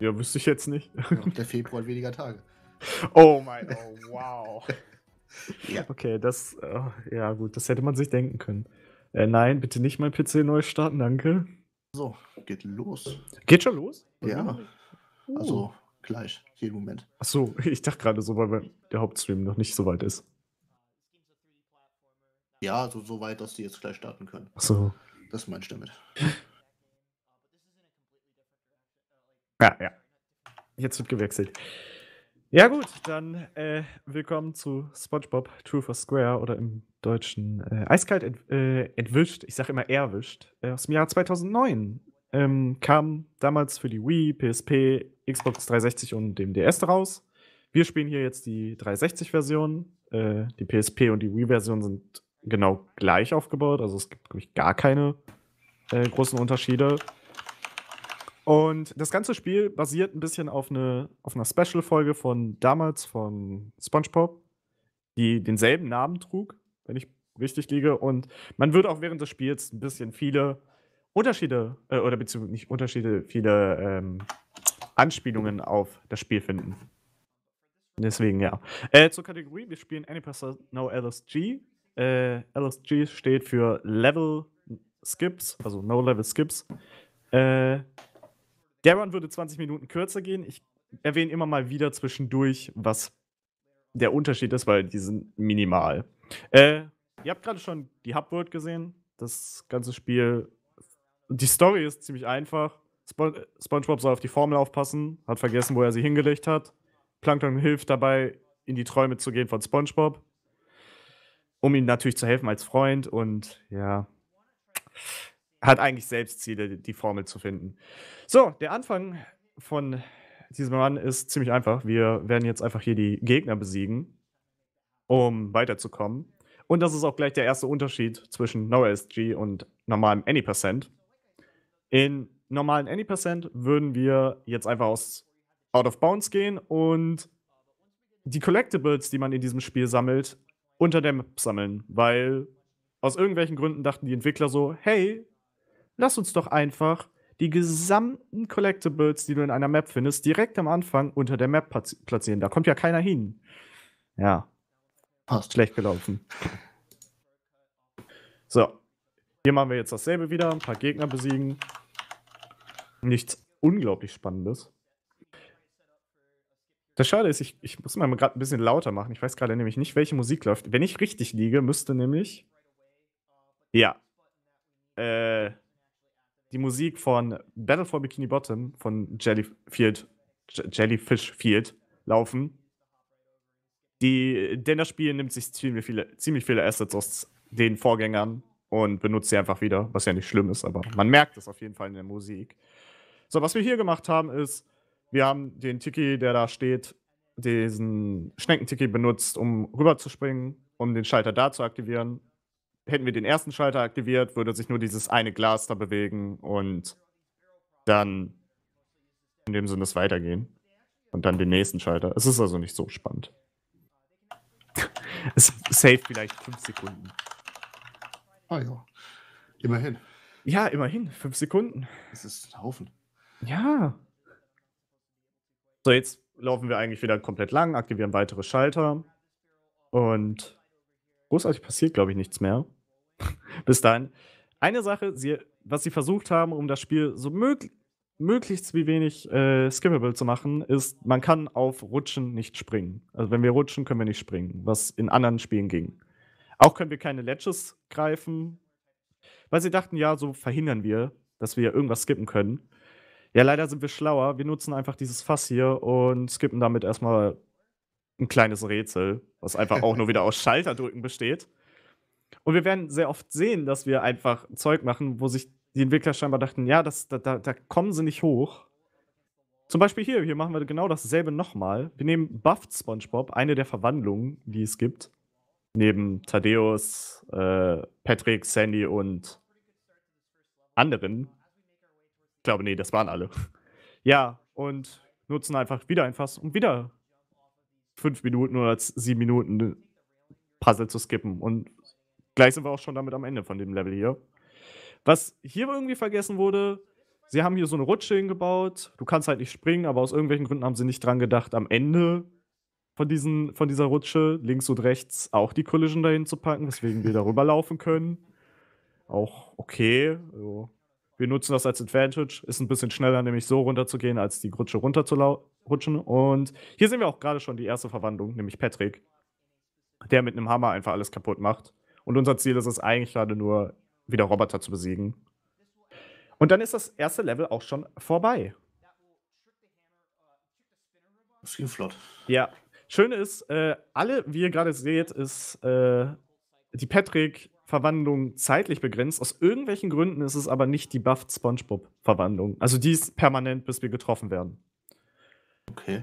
Ja, wüsste ich jetzt nicht. Ja, der Februar hat weniger Tage. Oh mein, oh wow. ja. Okay, das, oh, ja gut, das hätte man sich denken können. Äh, nein, bitte nicht mein PC neu starten, danke. So, geht los. Geht schon los? Ja. Oh. Also uh. gleich, jeden Moment. Ach so, ich dachte gerade so, weil der Hauptstream noch nicht so weit ist. Ja, also so weit, dass die jetzt gleich starten können. Ach so. Das meinst du damit. Ja, ja. Jetzt wird gewechselt. Ja, gut, dann äh, willkommen zu SpongeBob True for Square oder im Deutschen äh, Eiskalt ent, äh, entwischt. Ich sage immer erwischt. Äh, aus dem Jahr 2009 ähm, kam damals für die Wii, PSP, Xbox 360 und dem DS raus. Wir spielen hier jetzt die 360-Version. Äh, die PSP und die Wii-Version sind genau gleich aufgebaut. Also es gibt, glaube ich, gar keine äh, großen Unterschiede. Und das ganze Spiel basiert ein bisschen auf, eine, auf einer Special-Folge von damals von SpongeBob, die denselben Namen trug, wenn ich richtig liege. Und man wird auch während des Spiels ein bisschen viele Unterschiede, äh, oder beziehungsweise nicht Unterschiede, viele ähm, Anspielungen auf das Spiel finden. Deswegen, ja. Äh, zur Kategorie, wir spielen Any Person No LSG. Äh, LSG steht für Level Skips, also No Level Skips. Äh, der Run würde 20 Minuten kürzer gehen. Ich erwähne immer mal wieder zwischendurch, was der Unterschied ist, weil die sind minimal. Äh, ihr habt gerade schon die Hubworld gesehen. Das ganze Spiel. Die Story ist ziemlich einfach. Spo äh, SpongeBob soll auf die Formel aufpassen, hat vergessen, wo er sie hingelegt hat. Plankton hilft dabei, in die Träume zu gehen von SpongeBob, um ihm natürlich zu helfen als Freund und ja hat eigentlich selbst Ziele, die Formel zu finden. So, der Anfang von diesem Run ist ziemlich einfach. Wir werden jetzt einfach hier die Gegner besiegen, um weiterzukommen. Und das ist auch gleich der erste Unterschied zwischen NoSG und normalem Any%. In normalen Any% würden wir jetzt einfach aus Out of Bounds gehen und die Collectibles, die man in diesem Spiel sammelt, unter der Map sammeln, weil aus irgendwelchen Gründen dachten die Entwickler so, hey, lass uns doch einfach die gesamten Collectibles, die du in einer Map findest, direkt am Anfang unter der Map platzieren. Da kommt ja keiner hin. Ja. Passt. Schlecht gelaufen. So. Hier machen wir jetzt dasselbe wieder. Ein paar Gegner besiegen. Nichts unglaublich Spannendes. Das Schade ist, ich, ich muss mal gerade ein bisschen lauter machen. Ich weiß gerade nämlich nicht, welche Musik läuft. Wenn ich richtig liege, müsste nämlich. Ja. Äh die Musik von Battle for Bikini Bottom von Jellyfield, Jellyfish Field laufen. Die, denn das Spiel nimmt sich ziemlich viele, ziemlich viele Assets aus den Vorgängern und benutzt sie einfach wieder, was ja nicht schlimm ist, aber man merkt es auf jeden Fall in der Musik. So, was wir hier gemacht haben, ist, wir haben den Tiki, der da steht, diesen Schneckentiki benutzt, um rüberzuspringen, um den Schalter da zu aktivieren hätten wir den ersten Schalter aktiviert, würde sich nur dieses eine Glas da bewegen und dann in dem Sinne das weitergehen. Und dann den nächsten Schalter. Es ist also nicht so spannend. es saved vielleicht fünf Sekunden. Ah ja. Immerhin. Ja, immerhin. Fünf Sekunden. Das ist ein Haufen. Ja. So, jetzt laufen wir eigentlich wieder komplett lang, aktivieren weitere Schalter. Und großartig passiert, glaube ich, nichts mehr. bis dahin. Eine Sache, sie, was sie versucht haben, um das Spiel so mög möglichst wie wenig äh, skippable zu machen, ist, man kann auf Rutschen nicht springen. Also wenn wir rutschen, können wir nicht springen, was in anderen Spielen ging. Auch können wir keine Ledges greifen, weil sie dachten, ja, so verhindern wir, dass wir irgendwas skippen können. Ja, leider sind wir schlauer. Wir nutzen einfach dieses Fass hier und skippen damit erstmal ein kleines Rätsel, was einfach auch nur wieder aus Schalterdrücken besteht. Und wir werden sehr oft sehen, dass wir einfach Zeug machen, wo sich die Entwickler scheinbar dachten, ja, das, da, da, da kommen sie nicht hoch. Zum Beispiel hier, hier machen wir genau dasselbe nochmal. Wir nehmen Buffed SpongeBob, eine der Verwandlungen, die es gibt. Neben Thaddeus, äh, Patrick, Sandy und anderen. Ich glaube, nee, das waren alle. Ja, und nutzen einfach wieder ein Fass, um wieder fünf Minuten oder sieben Minuten Puzzle zu skippen und Gleich sind wir auch schon damit am Ende von dem Level hier. Was hier irgendwie vergessen wurde, sie haben hier so eine Rutsche hingebaut. Du kannst halt nicht springen, aber aus irgendwelchen Gründen haben sie nicht dran gedacht, am Ende von, diesen, von dieser Rutsche links und rechts auch die Collision dahin zu packen, weswegen wir darüber laufen können. Auch okay. Also wir nutzen das als Advantage. Ist ein bisschen schneller, nämlich so runterzugehen, als die Rutsche runterzurutschen. Und hier sehen wir auch gerade schon die erste Verwandlung, nämlich Patrick, der mit einem Hammer einfach alles kaputt macht. Und unser Ziel ist es eigentlich gerade nur, wieder Roboter zu besiegen. Und dann ist das erste Level auch schon vorbei. Das ging flott. Ja. Schön ist, äh, alle, wie ihr gerade seht, ist äh, die Patrick-Verwandlung zeitlich begrenzt. Aus irgendwelchen Gründen ist es aber nicht die buffed Spongebob-Verwandlung. Also die ist permanent, bis wir getroffen werden. Okay.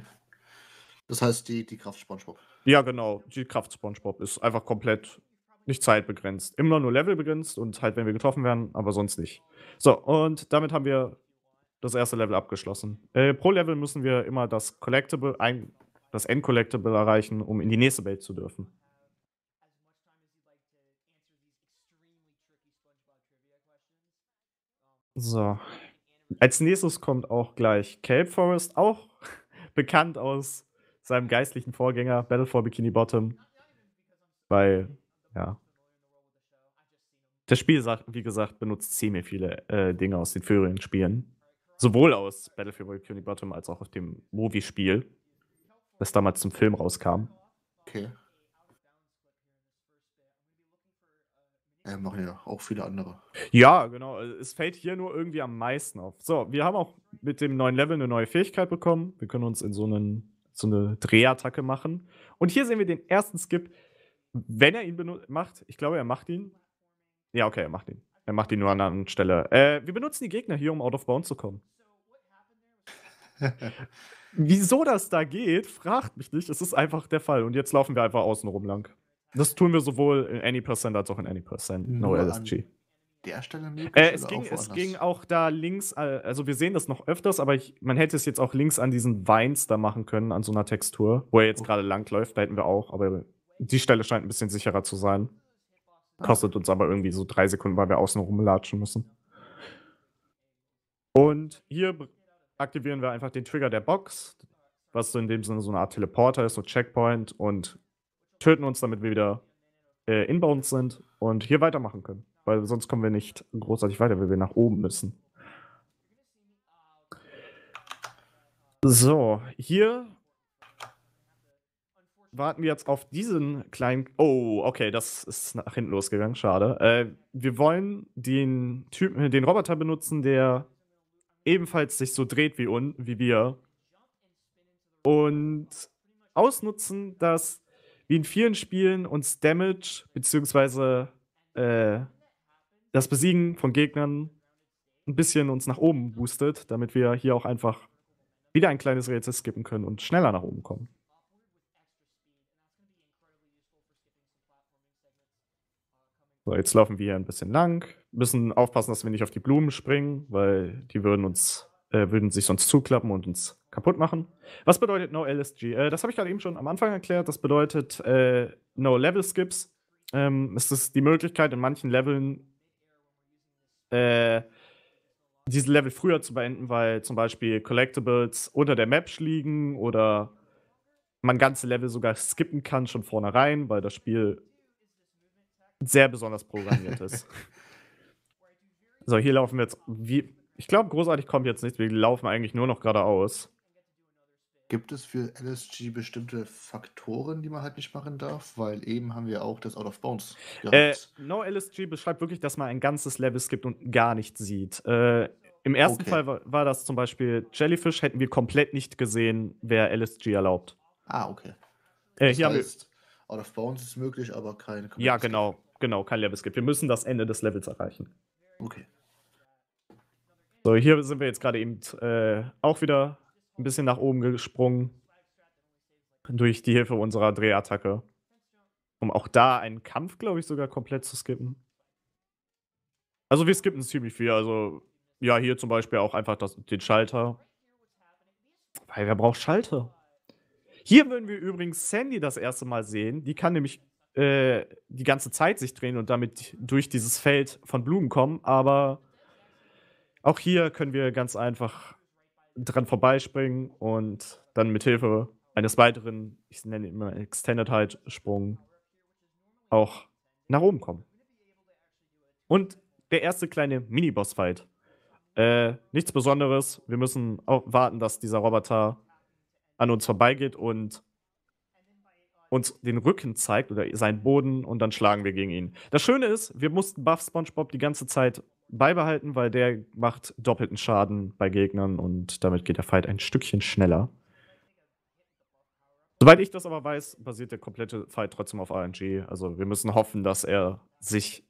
Das heißt, die, die Kraft Spongebob. Ja, genau. Die Kraft Spongebob ist einfach komplett nicht zeitbegrenzt. Immer nur Level begrenzt und halt, wenn wir getroffen werden, aber sonst nicht. So, und damit haben wir das erste Level abgeschlossen. Äh, pro Level müssen wir immer das Collectible, ein, das End-Collectible erreichen, um in die nächste Welt zu dürfen. So. Als nächstes kommt auch gleich Cape Forest, auch bekannt aus seinem geistlichen Vorgänger Battle for Bikini Bottom. Weil ja. Das Spiel, wie gesagt, benutzt ziemlich viele äh, Dinge aus den früheren Spielen. Sowohl aus Battlefield Cuny Bottom als auch aus dem Movie-Spiel, das damals zum Film rauskam. Okay. Ja, äh, machen ja auch viele andere. Ja, genau. Es fällt hier nur irgendwie am meisten auf. So, wir haben auch mit dem neuen Level eine neue Fähigkeit bekommen. Wir können uns in so, einen, so eine Drehattacke machen. Und hier sehen wir den ersten Skip wenn er ihn macht, ich glaube, er macht ihn. Ja, okay, er macht ihn. Er macht ihn nur an einer anderen Stelle. Äh, wir benutzen die Gegner hier, um out of bounds zu kommen. Wieso das da geht, fragt mich nicht. Es ist einfach der Fall. Und jetzt laufen wir einfach außenrum lang. Das tun wir sowohl in Any% Percent als auch in Any%. Percent. No Nur LSG. Der Stelle äh, es, ging, es ging auch da links, äh, also wir sehen das noch öfters, aber ich, man hätte es jetzt auch links an diesen Weins da machen können, an so einer Textur, wo er jetzt oh. gerade lang läuft. Da hätten wir auch, aber die Stelle scheint ein bisschen sicherer zu sein. Kostet uns aber irgendwie so drei Sekunden, weil wir außen rumlatschen müssen. Und hier aktivieren wir einfach den Trigger der Box, was so in dem Sinne so eine Art Teleporter ist, so Checkpoint und töten uns, damit wir wieder äh, inbounds sind und hier weitermachen können. Weil sonst kommen wir nicht großartig weiter, weil wir nach oben müssen. So, hier warten wir jetzt auf diesen kleinen. Oh, okay, das ist nach hinten losgegangen, schade. Äh, wir wollen den Typen, den Roboter benutzen, der ebenfalls sich so dreht wie, un, wie wir. Und ausnutzen, dass wie in vielen Spielen uns Damage bzw. äh, das Besiegen von Gegnern ein bisschen uns nach oben boostet, damit wir hier auch einfach wieder ein kleines Rätsel skippen können und schneller nach oben kommen. So, jetzt laufen wir hier ein bisschen lang. Müssen aufpassen, dass wir nicht auf die Blumen springen, weil die würden uns, äh, würden sich sonst zuklappen und uns kaputt machen. Was bedeutet No LSG? Äh, das habe ich gerade eben schon am Anfang erklärt. Das bedeutet äh, No Level Skips. Ähm, es ist die Möglichkeit, in manchen Leveln äh, diese Level früher zu beenden, weil zum Beispiel Collectibles unter der Map liegen oder man ganze Level sogar skippen kann schon vornherein, weil das Spiel sehr besonders programmiert ist. so, hier laufen wir jetzt wie. Ich glaube, großartig kommt jetzt nichts. Wir laufen eigentlich nur noch geradeaus. Gibt es für LSG bestimmte Faktoren, die man halt nicht machen darf? Weil eben haben wir auch das Out of Bounds. Äh, no LSG beschreibt wirklich, dass man ein ganzes Level skippt und gar nichts sieht. Äh, Im ersten okay. Fall war, war, das zum Beispiel Jellyfish, hätten wir komplett nicht gesehen, wer LSG erlaubt. Ah, okay. Äh, das hier heißt, Out of Bounds ist möglich, aber kein. Ja, genau genau, kein Level Skip. Wir müssen das Ende des Levels erreichen. Okay. So, hier sind wir jetzt gerade eben äh, auch wieder ein bisschen nach oben gesprungen. Durch die Hilfe unserer Drehattacke. Um auch da einen Kampf, glaube ich, sogar komplett zu skippen. Also wir skippen ziemlich viel. Also ja, hier zum Beispiel auch einfach das, den Schalter. Weil wer braucht Schalter? Hier würden wir übrigens Sandy das erste Mal sehen. Die kann nämlich äh, die ganze Zeit sich drehen und damit durch dieses Feld von Blumen kommen, aber auch hier können wir ganz einfach dran vorbeispringen und dann mit Hilfe eines weiteren, ich nenne ihn immer Extended Height Sprung, auch nach oben kommen. Und der erste kleine Mini-Boss-Fight. Äh, nichts Besonderes. Wir müssen auch warten, dass dieser Roboter an uns vorbeigeht und uns den Rücken zeigt oder seinen Boden und dann schlagen wir gegen ihn. Das Schöne ist, wir mussten Buff SpongeBob die ganze Zeit beibehalten, weil der macht doppelten Schaden bei Gegnern und damit geht der Fight ein Stückchen schneller. Soweit ich das aber weiß, basiert der komplette Fight trotzdem auf RNG. Also wir müssen hoffen, dass er sich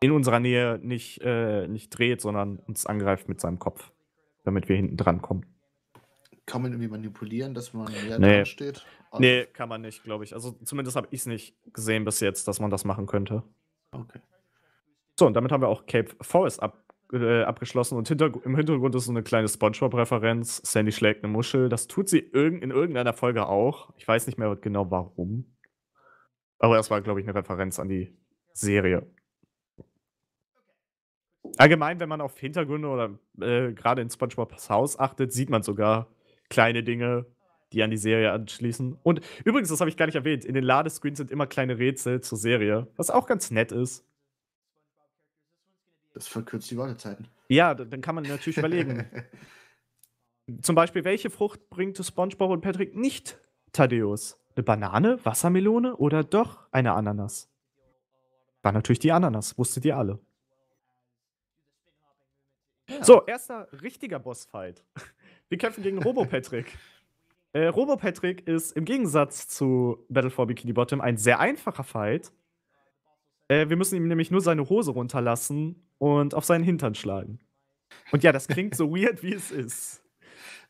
in unserer Nähe nicht, äh, nicht dreht, sondern uns angreift mit seinem Kopf, damit wir hinten dran kommen. Kann man irgendwie manipulieren, dass man mehr nee. dran steht? Also nee, kann man nicht, glaube ich. Also zumindest habe ich es nicht gesehen bis jetzt, dass man das machen könnte. Okay. So, und damit haben wir auch Cape Forest ab, äh, abgeschlossen. Und hinter, im Hintergrund ist so eine kleine Spongebob-Referenz. Sandy schlägt eine Muschel. Das tut sie irg in irgendeiner Folge auch. Ich weiß nicht mehr genau warum. Aber das war, glaube ich, eine Referenz an die Serie. Allgemein, wenn man auf Hintergründe oder äh, gerade in SpongeBob's Haus achtet, sieht man sogar kleine Dinge, die an die Serie anschließen. Und übrigens, das habe ich gar nicht erwähnt, in den Ladescreens sind immer kleine Rätsel zur Serie, was auch ganz nett ist. Das verkürzt die Wartezeiten. Ja, dann kann man natürlich überlegen. Zum Beispiel, welche Frucht bringt SpongeBob und Patrick nicht Thaddeus? Eine Banane, Wassermelone oder doch eine Ananas? War natürlich die Ananas, wusstet ihr alle. Ja. So, erster richtiger Bossfight. Wir kämpfen gegen Robo-Patrick. äh, Robo-Patrick ist im Gegensatz zu Battle for Bikini Bottom ein sehr einfacher Fight. Äh, wir müssen ihm nämlich nur seine Hose runterlassen und auf seinen Hintern schlagen. Und ja, das klingt so weird, wie es ist.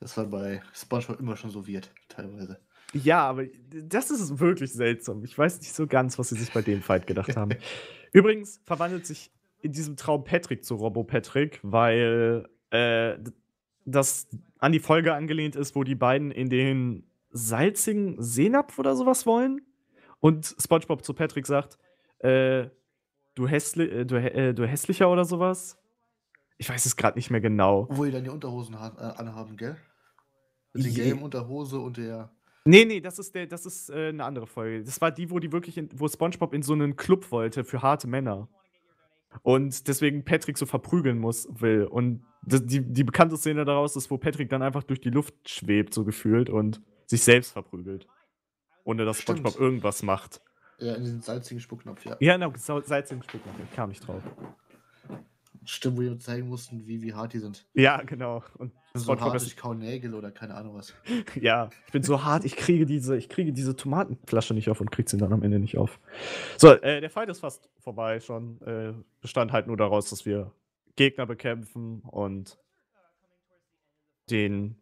Das war bei SpongeBob immer schon so weird, teilweise. Ja, aber das ist wirklich seltsam. Ich weiß nicht so ganz, was sie sich bei dem Fight gedacht haben. Übrigens verwandelt sich in diesem Traum Patrick zu Robo Patrick, weil äh, das an die Folge angelehnt ist, wo die beiden in den salzigen Seenapf oder sowas wollen. Und SpongeBob zu Patrick sagt, äh, du, hässli äh, du, äh, du hässlicher oder sowas. Ich weiß es gerade nicht mehr genau. Wo die dann die Unterhosen anhaben, äh, gell? Mit den gelben Unterhose und der. Nee, nee, das ist, der, das ist äh, eine andere Folge. Das war die, wo die wirklich, in, wo SpongeBob in so einen Club wollte für harte Männer und deswegen Patrick so verprügeln muss, will. Und die, die bekannte Szene daraus ist, wo Patrick dann einfach durch die Luft schwebt, so gefühlt, und sich selbst verprügelt. Ohne dass Stimmt. SpongeBob irgendwas macht. Ja, in diesen salzigen Spucknapf, ja. Ja, genau, salzigen Spucknapf, kam ich drauf. Stimmt, wo wir uns zeigen mussten, wie, wie hart die sind. Ja, genau. Und also so hart ich kaum Nägel oder keine Ahnung was. ja, ich bin so hart, ich kriege diese, ich kriege diese Tomatenflasche nicht auf und kriege sie dann am Ende nicht auf. So, äh, der Fight ist fast vorbei schon. Äh, bestand halt nur daraus, dass wir Gegner bekämpfen und den,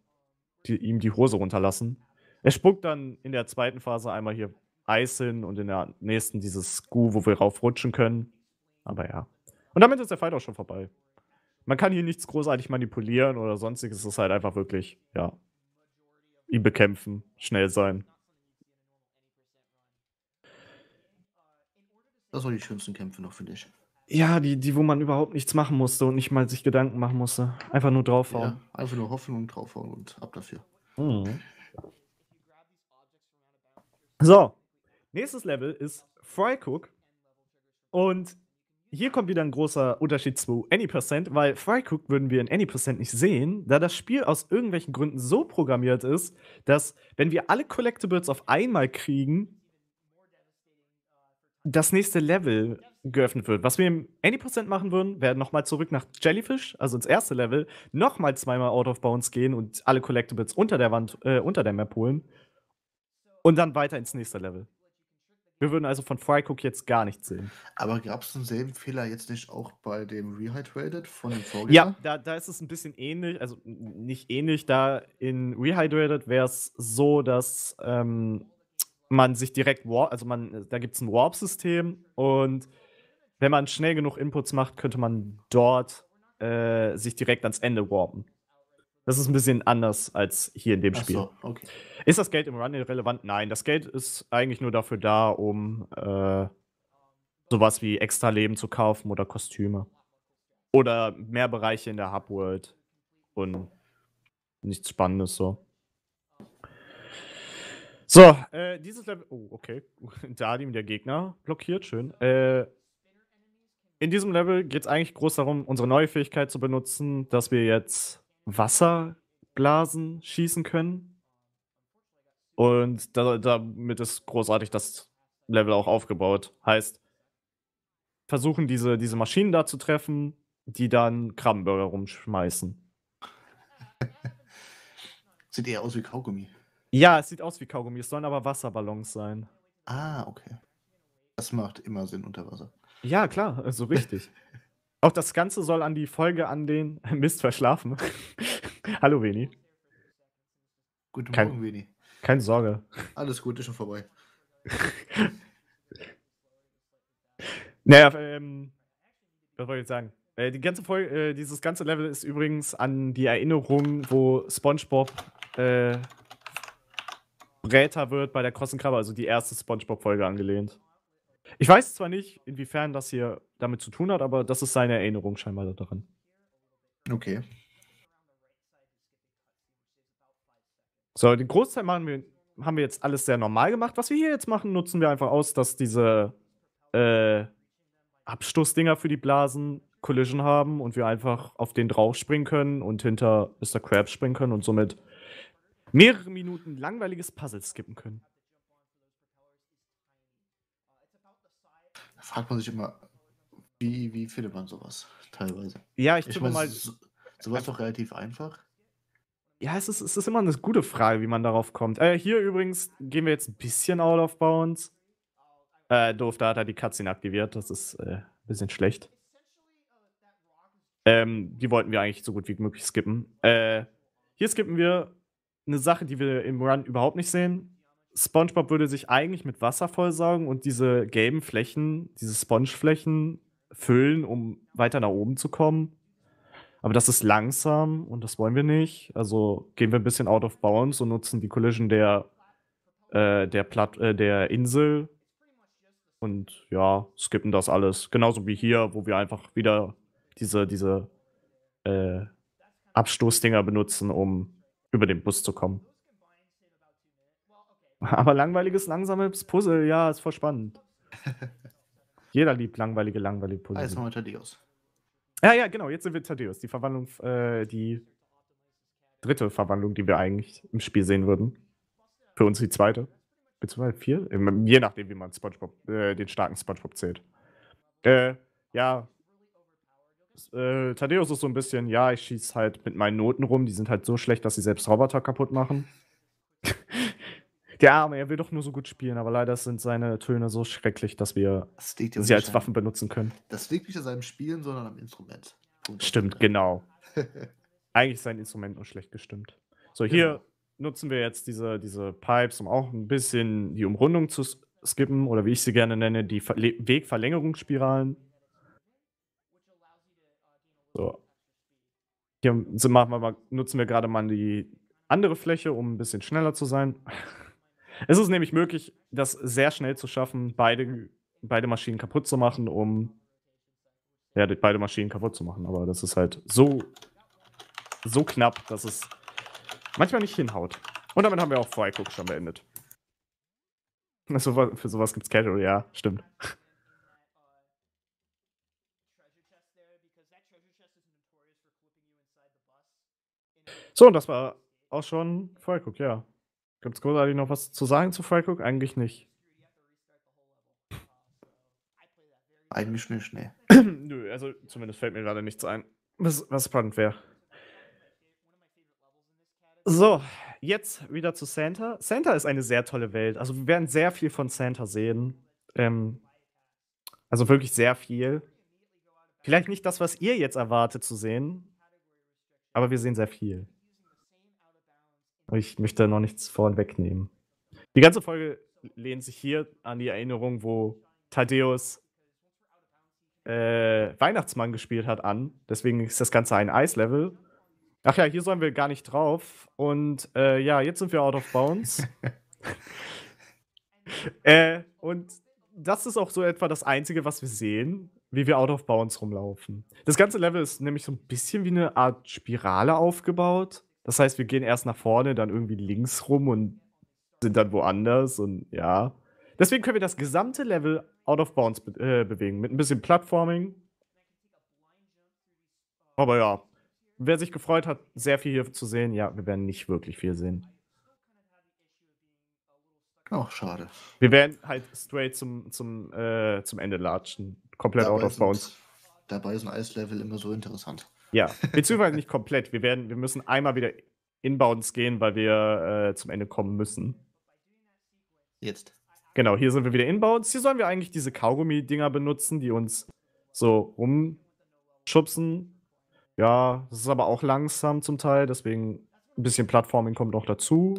die, ihm die Hose runterlassen. Er spuckt dann in der zweiten Phase einmal hier Eis hin und in der nächsten dieses Gu, wo wir raufrutschen können. Aber ja, und damit ist der Fight auch schon vorbei. Man kann hier nichts großartig manipulieren oder sonstiges. Es ist halt einfach wirklich, ja, ihn bekämpfen, schnell sein. Das waren die schönsten Kämpfe noch, für dich. Ja, die, die, wo man überhaupt nichts machen musste und nicht mal sich Gedanken machen musste. Einfach nur draufhauen. Ja, einfach nur Hoffnung draufhauen und ab dafür. Mhm. So, nächstes Level ist Frycook. Und hier kommt wieder ein großer Unterschied zu Anypercent, weil Frycook würden wir in Anypercent nicht sehen, da das Spiel aus irgendwelchen Gründen so programmiert ist, dass wenn wir alle Collectibles auf einmal kriegen, das nächste Level geöffnet wird. Was wir im Anypercent machen würden, wäre nochmal zurück nach Jellyfish, also ins erste Level, nochmal zweimal Out of Bounds gehen und alle Collectibles unter der Wand, äh, unter der Map holen und dann weiter ins nächste Level. Wir würden also von Frycook jetzt gar nichts sehen. Aber gab es denselben Fehler jetzt nicht auch bei dem Rehydrated von dem Vorgänger? Ja, da, da ist es ein bisschen ähnlich, also nicht ähnlich, da in Rehydrated wäre es so, dass ähm, man sich direkt, warp, also man, da gibt es ein Warp-System und wenn man schnell genug Inputs macht, könnte man dort äh, sich direkt ans Ende warpen. Das ist ein bisschen anders als hier in dem Ach Spiel. So, okay. Ist das Geld im Run relevant? Nein, das Geld ist eigentlich nur dafür da, um äh, sowas wie extra Leben zu kaufen oder Kostüme. Oder mehr Bereiche in der Hubworld. Und nichts Spannendes so. So, äh, dieses Level. Oh, okay. Dadim, der Gegner, blockiert, schön. Äh, in diesem Level geht es eigentlich groß darum, unsere neue Fähigkeit zu benutzen, dass wir jetzt Wasserblasen schießen können. Und da, damit ist großartig das Level auch aufgebaut. Heißt, versuchen diese, diese Maschinen da zu treffen, die dann Krabbenburger rumschmeißen. sieht eher aus wie Kaugummi. Ja, es sieht aus wie Kaugummi. Es sollen aber Wasserballons sein. Ah, okay. Das macht immer Sinn unter Wasser. Ja, klar, also richtig. Auch das Ganze soll an die Folge an den Mist verschlafen. Hallo, Veni. Guten kein, Morgen, Veni. Keine Sorge. Alles gut, ist schon vorbei. naja, ähm, was wollte ich jetzt sagen? Äh, die ganze Folge, äh, dieses ganze Level ist übrigens an die Erinnerung, wo SpongeBob äh, Bräter wird bei der Krossen Krabbe, also die erste SpongeBob-Folge angelehnt. Ich weiß zwar nicht, inwiefern das hier damit zu tun hat, aber das ist seine Erinnerung scheinbar daran. Okay. So, den Großteil machen wir, haben wir jetzt alles sehr normal gemacht. Was wir hier jetzt machen, nutzen wir einfach aus, dass diese äh, Abstoßdinger für die Blasen Collision haben und wir einfach auf den drauf springen können und hinter Mr. Crab springen können und somit mehrere Minuten langweiliges Puzzle skippen können. Da fragt man sich immer, wie, wie findet man sowas teilweise? Ja, ich, ich tippe mal. sowas doch relativ einfach. Ja, es ist, es ist immer eine gute Frage, wie man darauf kommt. Äh, hier übrigens gehen wir jetzt ein bisschen out of bounds. Äh, doof, da hat er die Cutscene aktiviert. Das ist äh, ein bisschen schlecht. Ähm, die wollten wir eigentlich so gut wie möglich skippen. Äh, hier skippen wir eine Sache, die wir im Run überhaupt nicht sehen. SpongeBob würde sich eigentlich mit Wasser vollsaugen und diese gelben Flächen, diese Sponge-Flächen, füllen, um weiter nach oben zu kommen. Aber das ist langsam und das wollen wir nicht. Also gehen wir ein bisschen out of bounds und nutzen die Collision der, äh, der, Platt, äh, der Insel und ja, skippen das alles. Genauso wie hier, wo wir einfach wieder diese, diese äh, Abstoßdinger benutzen, um über den Bus zu kommen. Aber langweiliges, langsames Puzzle, ja, ist voll spannend. Jeder liebt langweilige, langweilige Positionen. Alles mal Thaddeus. Ja, ja, genau, jetzt sind wir Thaddeus. Die Verwandlung, äh, die dritte Verwandlung, die wir eigentlich im Spiel sehen würden. Für uns die zweite. Beziehungsweise vier? Je nachdem, wie man SpongeBob, äh, den starken Spongebob zählt. Äh, ja. Äh, Thaddeus ist so ein bisschen, ja, ich schieße halt mit meinen Noten rum, die sind halt so schlecht, dass sie selbst Roboter kaputt machen. Der Arme, er will doch nur so gut spielen, aber leider sind seine Töne so schrecklich, dass wir sie als Waffen benutzen können. Das liegt nicht an seinem Spielen, sondern am Instrument. Punkt Stimmt, Punkt. genau. Eigentlich ist sein Instrument nur schlecht gestimmt. So, hier ja. Genau. nutzen wir jetzt diese, diese Pipes, um auch ein bisschen die Umrundung zu skippen oder wie ich sie gerne nenne, die Ver Wegverlängerungsspiralen. So. Hier machen wir mal, nutzen wir gerade mal die andere Fläche, um ein bisschen schneller zu sein. Es ist nämlich möglich, das sehr schnell zu schaffen, beide, beide Maschinen kaputt zu machen, um ja, beide Maschinen kaputt zu machen. Aber das ist halt so, so knapp, dass es manchmal nicht hinhaut. Und damit haben wir auch Freicook schon beendet. Also für sowas gibt's Casual, ja, stimmt. So, und das war auch schon Freicook, ja. Gibt es großartig noch was zu sagen zu Frycook? Eigentlich nicht. Eigentlich nicht, ne. Nö, also zumindest fällt mir gerade nichts ein, was, was spannend wäre. So, jetzt wieder zu Santa. Santa ist eine sehr tolle Welt. Also wir werden sehr viel von Santa sehen. Ähm, also wirklich sehr viel. Vielleicht nicht das, was ihr jetzt erwartet zu sehen, aber wir sehen sehr viel. Ich möchte noch nichts vorwegnehmen. Die ganze Folge lehnt sich hier an die Erinnerung, wo Thaddeus äh, Weihnachtsmann gespielt hat, an. Deswegen ist das Ganze ein Eislevel. Ach ja, hier sollen wir gar nicht drauf. Und äh, ja, jetzt sind wir out of bounds. äh, und das ist auch so etwa das Einzige, was wir sehen, wie wir out of bounds rumlaufen. Das ganze Level ist nämlich so ein bisschen wie eine Art Spirale aufgebaut. Das heißt, wir gehen erst nach vorne, dann irgendwie links rum und sind dann woanders und ja. Deswegen können wir das gesamte Level out of bounds be äh, bewegen. Mit ein bisschen Plattforming. Aber ja. Wer sich gefreut hat, sehr viel hier zu sehen. Ja, wir werden nicht wirklich viel sehen. Ach, schade. Wir werden halt straight zum, zum, äh, zum Ende latschen. Komplett dabei out of bounds. Dabei ist ein Eislevel immer so interessant. Ja, beziehungsweise nicht komplett. Wir, werden, wir müssen einmal wieder inbounds gehen, weil wir äh, zum Ende kommen müssen. Jetzt. Genau, hier sind wir wieder inbounds. Hier sollen wir eigentlich diese Kaugummi-Dinger benutzen, die uns so rumschubsen. Ja, das ist aber auch langsam zum Teil, deswegen ein bisschen Plattforming kommt noch dazu.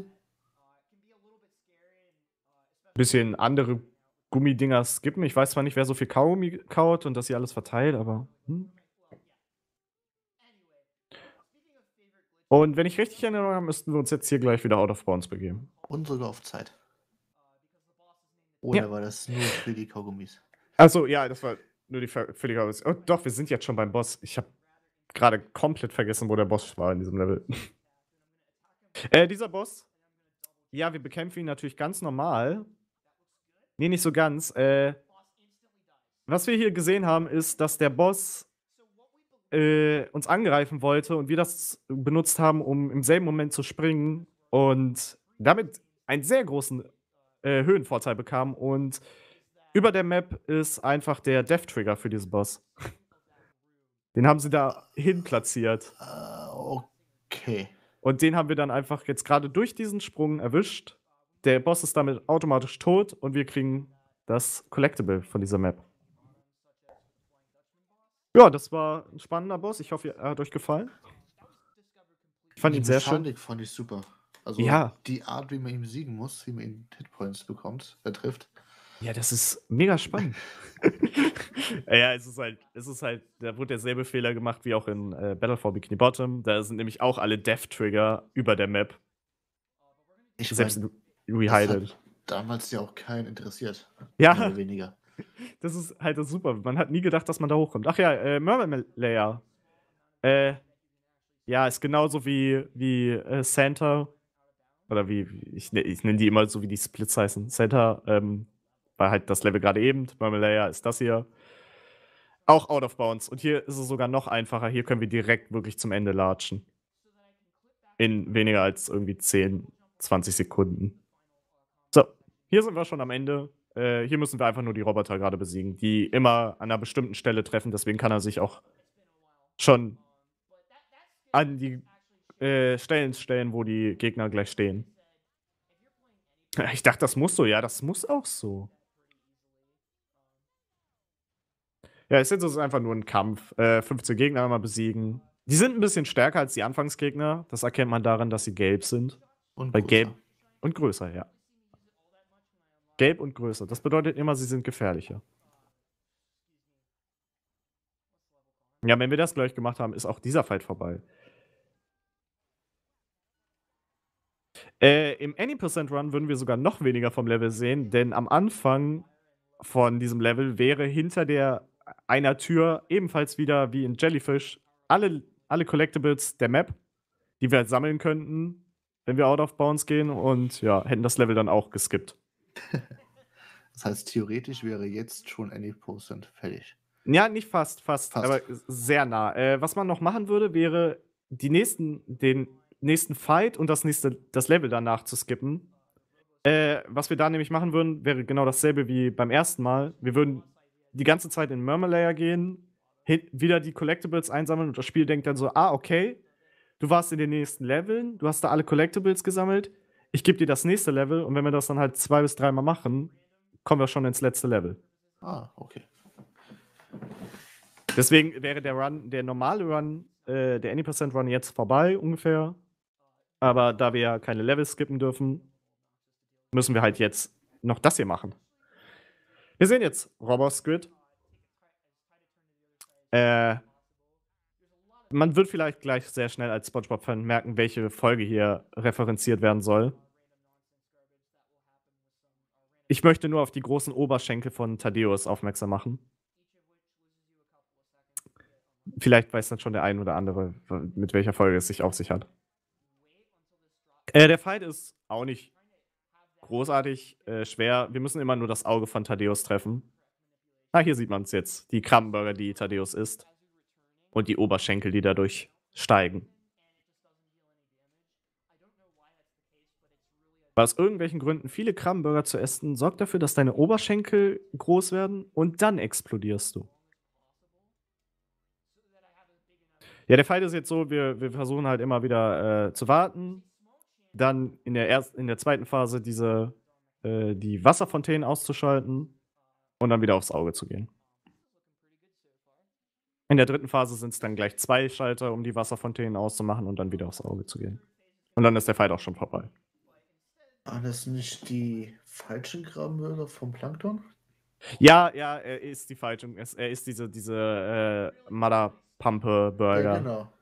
Ein bisschen andere Gummidinger skippen. Ich weiß zwar nicht, wer so viel Kaugummi kaut und dass sie alles verteilt, aber. Hm. Und wenn ich richtig erinnere, müssten wir uns jetzt hier gleich wieder out of bounds begeben. Und sogar auf Zeit. Oder ja. war das nur für die Kaugummis? Achso, ja, das war nur die für die Kaugummis. Oh, doch, wir sind jetzt schon beim Boss. Ich habe gerade komplett vergessen, wo der Boss war in diesem Level. äh, dieser Boss, ja, wir bekämpfen ihn natürlich ganz normal. Nee, nicht so ganz. Äh, was wir hier gesehen haben, ist, dass der Boss äh, uns angreifen wollte und wir das benutzt haben, um im selben Moment zu springen und damit einen sehr großen äh, Höhenvorteil bekamen. Und über der Map ist einfach der Death Trigger für diesen Boss. Den haben sie da hin platziert. Uh, okay. Und den haben wir dann einfach jetzt gerade durch diesen Sprung erwischt. Der Boss ist damit automatisch tot und wir kriegen das Collectible von dieser Map. Ja, das war ein spannender Boss. Ich hoffe, er hat euch gefallen. Ich fand die ihn sehr Mechanik schön. fand ich super. Also ja. die Art, wie man ihn besiegen muss, wie man ihn Hitpoints bekommt, er äh, trifft. Ja, das ist mega spannend. ja, es ist halt, es ist halt, da wurde derselbe Fehler gemacht wie auch in äh, Battle for Bikini Bottom. Da sind nämlich auch alle Death-Trigger über der Map. Ich Selbst mein, Louis Damals ja auch keinen interessiert. Ja. Mehr oder weniger das ist halt das super. Man hat nie gedacht, dass man da hochkommt. Ach ja, äh, Mermaid Layer. Äh, ja, ist genauso wie, wie äh, Santa. Oder wie, ich, ne, ich nenne die immer so, wie die Splits heißen. Santa ähm, war halt das Level gerade eben. Mermaid Layer ist das hier. Auch out of bounds. Und hier ist es sogar noch einfacher. Hier können wir direkt wirklich zum Ende latschen. In weniger als irgendwie 10, 20 Sekunden. So, hier sind wir schon am Ende. Äh, hier müssen wir einfach nur die Roboter gerade besiegen, die immer an einer bestimmten Stelle treffen. Deswegen kann er sich auch schon an die äh, Stellen stellen, wo die Gegner gleich stehen. Ich dachte, das muss so. Ja, das muss auch so. Ja, es ist jetzt einfach nur ein Kampf. Äh, 15 Gegner einmal besiegen. Die sind ein bisschen stärker als die Anfangsgegner. Das erkennt man daran, dass sie gelb sind. Und Bei gelb und größer, ja. Gelb und größer. Das bedeutet immer, sie sind gefährlicher. Ja, wenn wir das gleich gemacht haben, ist auch dieser Fight vorbei. Äh, Im Any% Run würden wir sogar noch weniger vom Level sehen, denn am Anfang von diesem Level wäre hinter der einer Tür ebenfalls wieder wie in Jellyfish alle, alle Collectibles der Map, die wir halt sammeln könnten, wenn wir out of bounds gehen und ja, hätten das Level dann auch geskippt. das heißt, theoretisch wäre jetzt schon Any% fällig. Ja, nicht fast, fast, fast. aber sehr nah. Äh, was man noch machen würde, wäre die nächsten, den nächsten Fight und das nächste, das Level danach zu skippen. Äh, was wir da nämlich machen würden, wäre genau dasselbe wie beim ersten Mal. Wir würden die ganze Zeit in Murmur gehen, wieder die Collectibles einsammeln und das Spiel denkt dann so, ah, okay, du warst in den nächsten Leveln, du hast da alle Collectibles gesammelt, ich gebe dir das nächste Level und wenn wir das dann halt zwei bis dreimal machen, kommen wir schon ins letzte Level. Ah, okay. Deswegen wäre der Run, der normale Run, äh, der Any% e Run jetzt vorbei ungefähr. Aber da wir ja keine Level skippen dürfen, müssen wir halt jetzt noch das hier machen. Wir sehen jetzt Robber Squid. Äh, man wird vielleicht gleich sehr schnell als SpongeBob-Fan merken, welche Folge hier referenziert werden soll. Ich möchte nur auf die großen Oberschenkel von Thaddeus aufmerksam machen. Vielleicht weiß dann schon der ein oder andere, mit welcher Folge es sich auf sich hat. Äh, der Fight ist auch nicht großartig äh, schwer. Wir müssen immer nur das Auge von Thaddeus treffen. Ah, hier sieht man es jetzt. Die Krabbenburger, die Thaddeus isst und die Oberschenkel, die dadurch steigen. Weil aus irgendwelchen Gründen viele Krabbenburger zu essen, sorgt dafür, dass deine Oberschenkel groß werden und dann explodierst du. Ja, der Fall ist jetzt so, wir, wir versuchen halt immer wieder äh, zu warten. Dann in der, erst, in der zweiten Phase diese, äh, die Wasserfontänen auszuschalten und dann wieder aufs Auge zu gehen. In der dritten Phase sind es dann gleich zwei Schalter, um die Wasserfontänen auszumachen und dann wieder aufs Auge zu gehen. Und dann ist der Fight auch schon vorbei. Waren das nicht die falschen Grabenwürder vom Plankton? Ja, ja, er ist die falsche. Er ist diese, diese äh, Mother-Pampe-Burger. Ja, genau.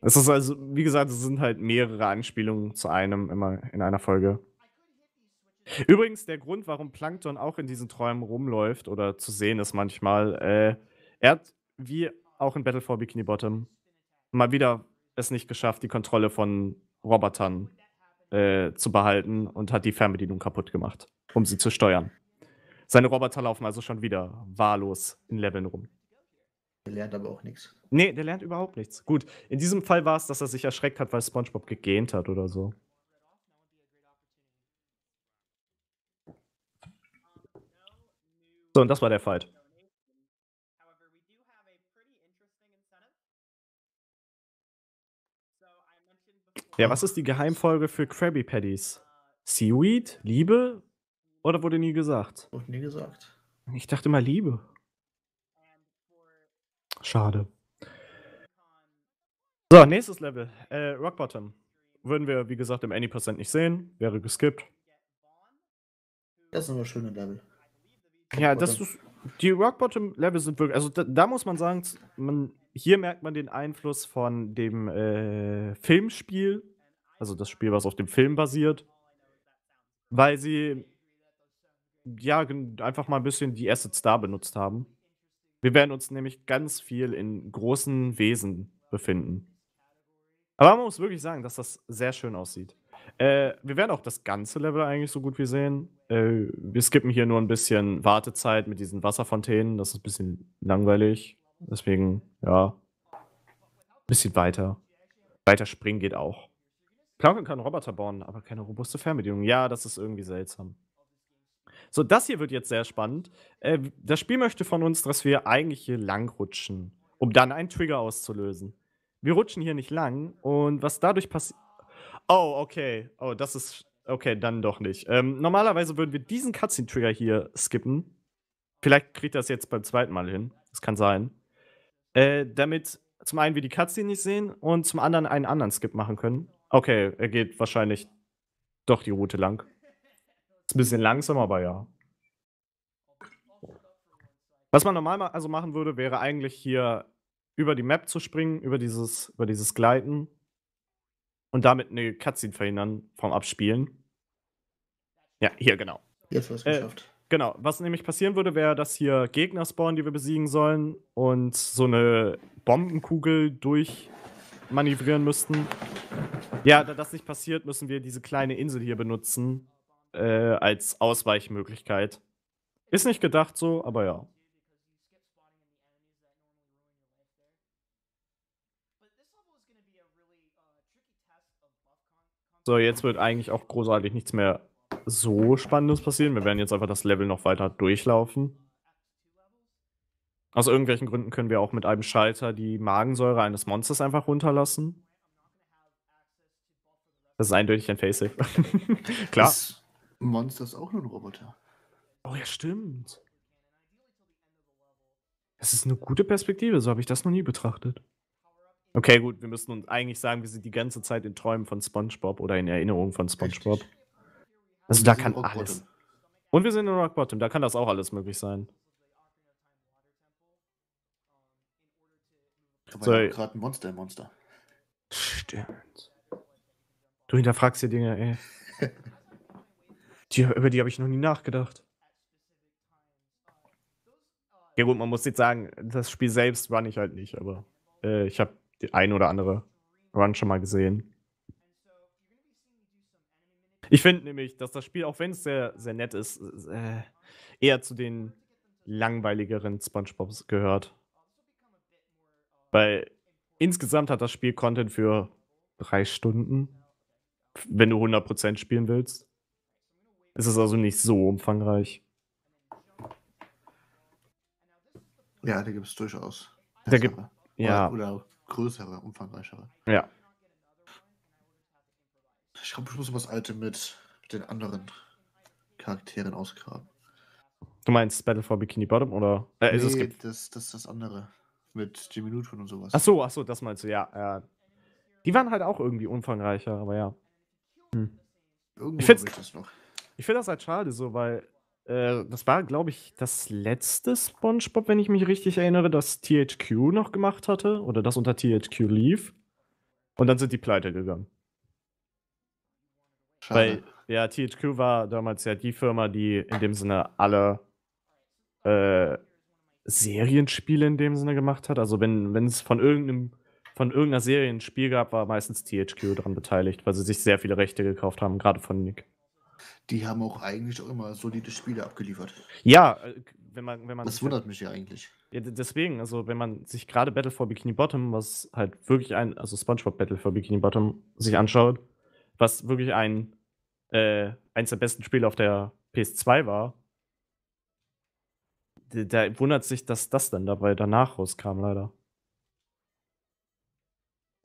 Es ist also, wie gesagt, es sind halt mehrere Anspielungen zu einem immer in einer Folge. Übrigens, der Grund, warum Plankton auch in diesen Träumen rumläuft oder zu sehen ist manchmal, äh, er hat wie auch in Battle for Bikini Bottom mal wieder es nicht geschafft, die Kontrolle von Robotern äh, zu behalten und hat die Fernbedienung kaputt gemacht, um sie zu steuern. Seine Roboter laufen also schon wieder wahllos in Leveln rum. Der lernt aber auch nichts. Nee, der lernt überhaupt nichts. Gut, in diesem Fall war es, dass er sich erschreckt hat, weil SpongeBob gegähnt hat oder so. So, und das war der Fight. Ja, was ist die Geheimfolge für Krabby Patties? Seaweed? Liebe? Oder wurde nie gesagt? Wurde nie gesagt. Ich dachte mal Liebe. Schade. So, nächstes Level. Äh, Rock Bottom. Würden wir, wie gesagt, im Any% nicht sehen. Wäre geskippt. Das ist ein schöner Level ja, das ist, die Rock Bottom Level sind wirklich, also da, da muss man sagen, man, hier merkt man den Einfluss von dem äh, Filmspiel, also das Spiel, was auf dem Film basiert, weil sie ja einfach mal ein bisschen die Assets da benutzt haben. Wir werden uns nämlich ganz viel in großen Wesen befinden. Aber man muss wirklich sagen, dass das sehr schön aussieht. Äh, wir werden auch das ganze Level eigentlich so gut wie sehen. Äh, wir skippen hier nur ein bisschen Wartezeit mit diesen Wasserfontänen. Das ist ein bisschen langweilig. Deswegen, ja. Ein bisschen weiter. Weiter springen geht auch. Planken kann Roboter bauen, aber keine robuste Fernbedienung. Ja, das ist irgendwie seltsam. So, das hier wird jetzt sehr spannend. Äh, das Spiel möchte von uns, dass wir eigentlich hier lang rutschen, um dann einen Trigger auszulösen. Wir rutschen hier nicht lang und was dadurch passiert Oh, okay. Oh, das ist. Okay, dann doch nicht. Ähm, normalerweise würden wir diesen Cutscene-Trigger hier skippen. Vielleicht kriegt das jetzt beim zweiten Mal hin. Das kann sein. Äh, damit zum einen wir die Cutscene nicht sehen und zum anderen einen anderen Skip machen können. Okay, er geht wahrscheinlich doch die Route lang. Ist ein bisschen langsam, aber ja. Was man normal also machen würde, wäre eigentlich hier über die Map zu springen, über dieses, über dieses Gleiten und damit eine Cutscene verhindern vom Abspielen. Ja, hier, genau. Jetzt war es äh, geschafft. Äh, genau, was nämlich passieren würde, wäre, dass hier Gegner spawnen, die wir besiegen sollen und so eine Bombenkugel durchmanövrieren müssten. Ja, da das nicht passiert, müssen wir diese kleine Insel hier benutzen äh, als Ausweichmöglichkeit. Ist nicht gedacht so, aber ja. So, jetzt wird eigentlich auch großartig nichts mehr so Spannendes passieren. Wir werden jetzt einfach das Level noch weiter durchlaufen. Aus irgendwelchen Gründen können wir auch mit einem Schalter die Magensäure eines Monsters einfach runterlassen. Das ist eindeutig ein Face-Safe. Klar. Das Monster ist auch nur ein Roboter. Oh ja, stimmt. Das ist eine gute Perspektive, so habe ich das noch nie betrachtet. Okay, gut, wir müssen uns eigentlich sagen, wir sind die ganze Zeit in Träumen von SpongeBob oder in Erinnerungen von SpongeBob. Richtig. Also da kann alles. Bottom. Und wir sind in Rock Bottom, da kann das auch alles möglich sein. Ich so, gerade ein Monster im Monster. Stimmt. Du hinterfragst die Dinge, ey. die, über die habe ich noch nie nachgedacht. Ja gut, man muss jetzt sagen, das Spiel selbst war ich halt nicht, aber äh, ich habe den ein oder andere Run schon mal gesehen. Ich finde nämlich, dass das Spiel, auch wenn es sehr, sehr nett ist, äh, eher zu den langweiligeren SpongeBobs gehört. Weil insgesamt hat das Spiel Content für drei Stunden, wenn du 100% spielen willst. Es ist also nicht so umfangreich. Ja, da gibt es durchaus. Da gibt, ja. Oder, oder größere, umfangreichere. Ja. Ich glaube, ich muss das alte mit, den anderen Charakteren ausgraben. Du meinst Battle for Bikini Bottom oder? Äh, nee, ist es gibt... das, das das andere. Mit Jimmy Neutron und sowas. Ach so, ach so, das meinst du, ja. Äh, die waren halt auch irgendwie umfangreicher, aber ja. Hm. Irgendwo ich finde das, ich find das halt schade so, weil äh, das war, glaube ich, das letzte SpongeBob, wenn ich mich richtig erinnere, das THQ noch gemacht hatte oder das unter THQ lief. Und dann sind die pleite gegangen. Schade. Weil, ja, THQ war damals ja die Firma, die in dem Sinne alle äh, Serienspiele in dem Sinne gemacht hat. Also wenn, wenn es von irgendeinem von irgendeiner Serie ein Spiel gab, war meistens THQ daran beteiligt, weil sie sich sehr viele Rechte gekauft haben, gerade von Nick die haben auch eigentlich auch immer solide Spiele abgeliefert. Ja, äh, wenn man, wenn man. Das wundert mich ja eigentlich. Ja, deswegen, also wenn man sich gerade Battle for Bikini Bottom, was halt wirklich ein, also SpongeBob Battle for Bikini Bottom sich anschaut, was wirklich ein äh, eins der besten Spiele auf der PS2 war, da wundert sich, dass das dann dabei danach rauskam, leider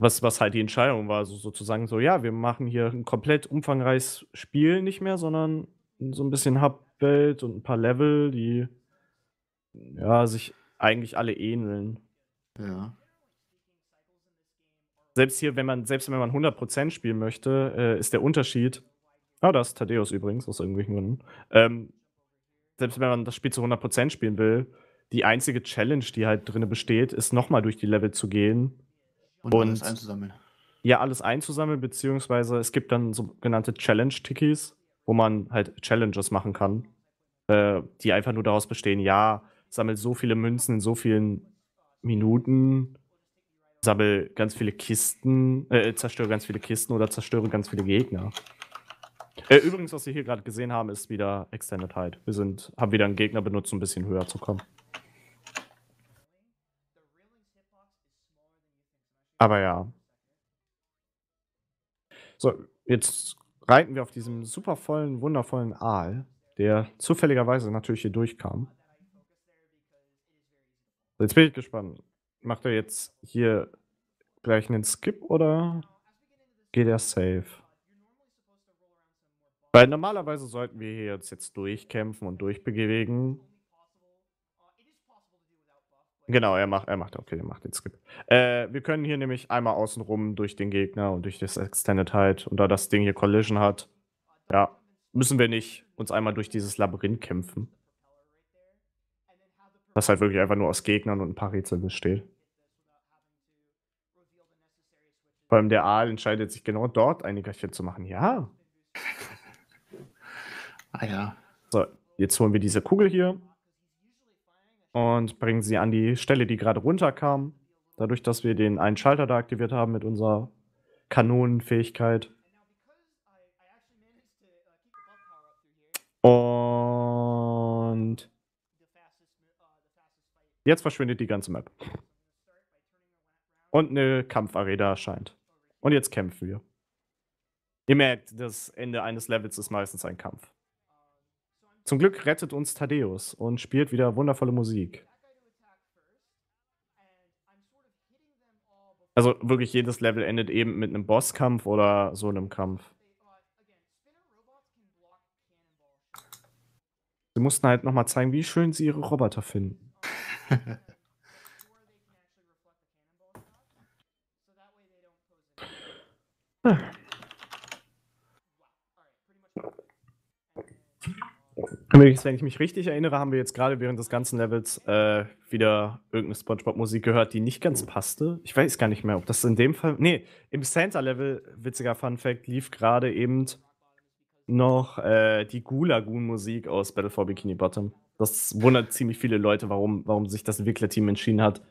was, was halt die Entscheidung war, so, also sozusagen so, ja, wir machen hier ein komplett umfangreiches Spiel nicht mehr, sondern so ein bisschen Hub-Welt und ein paar Level, die ja, sich eigentlich alle ähneln. Ja. Selbst hier, wenn man, selbst wenn man 100% spielen möchte, äh, ist der Unterschied, ah, oh, das ist Thaddeus übrigens, aus irgendwelchen Gründen, ähm, selbst wenn man das Spiel zu 100% spielen will, die einzige Challenge, die halt drin besteht, ist nochmal durch die Level zu gehen und, und alles einzusammeln. Ja, alles einzusammeln, beziehungsweise es gibt dann sogenannte Challenge-Tickies, wo man halt Challenges machen kann, äh, die einfach nur daraus bestehen, ja, sammel so viele Münzen in so vielen Minuten, sammel ganz viele Kisten, äh, zerstöre ganz viele Kisten oder zerstöre ganz viele Gegner. Äh, übrigens, was wir hier gerade gesehen haben, ist wieder Extended Hide. Wir sind, haben wieder einen Gegner benutzt, um ein bisschen höher zu kommen. Aber ja. So, jetzt reiten wir auf diesem supervollen, wundervollen Aal, der zufälligerweise natürlich hier durchkam. Jetzt bin ich gespannt. Macht er jetzt hier gleich einen Skip oder geht er safe? Weil normalerweise sollten wir hier jetzt, jetzt durchkämpfen und durchbewegen. Genau, er macht, er macht, okay, er macht den Skip. Äh, wir können hier nämlich einmal außenrum durch den Gegner und durch das Extended halt und da das Ding hier Collision hat, ja, müssen wir nicht uns einmal durch dieses Labyrinth kämpfen. Was halt wirklich einfach nur aus Gegnern und ein paar Rätseln besteht. Vor allem der Aal entscheidet sich genau dort ein Nickerchen zu machen. Ja. ah ja. So, jetzt holen wir diese Kugel hier und bringen sie an die Stelle, die gerade runterkam. Dadurch, dass wir den einen Schalter da aktiviert haben mit unserer Kanonenfähigkeit. Und jetzt verschwindet die ganze Map. Und eine Kampfarena erscheint. Und jetzt kämpfen wir. Ihr merkt, das Ende eines Levels ist meistens ein Kampf. Zum Glück rettet uns Thaddeus und spielt wieder wundervolle Musik. Also wirklich jedes Level endet eben mit einem Bosskampf oder so einem Kampf. Sie mussten halt nochmal zeigen, wie schön sie ihre Roboter finden. Übrigens, wenn ich mich richtig erinnere, haben wir jetzt gerade während des ganzen Levels äh, wieder irgendeine Spongebob-Musik gehört, die nicht ganz passte. Ich weiß gar nicht mehr, ob das in dem Fall. Nee, im Santa-Level, witziger Fun-Fact, lief gerade eben noch äh, die Gulagoon-Musik aus Battle for Bikini Bottom. Das wundert ziemlich viele Leute, warum, warum sich das Entwicklerteam entschieden hat,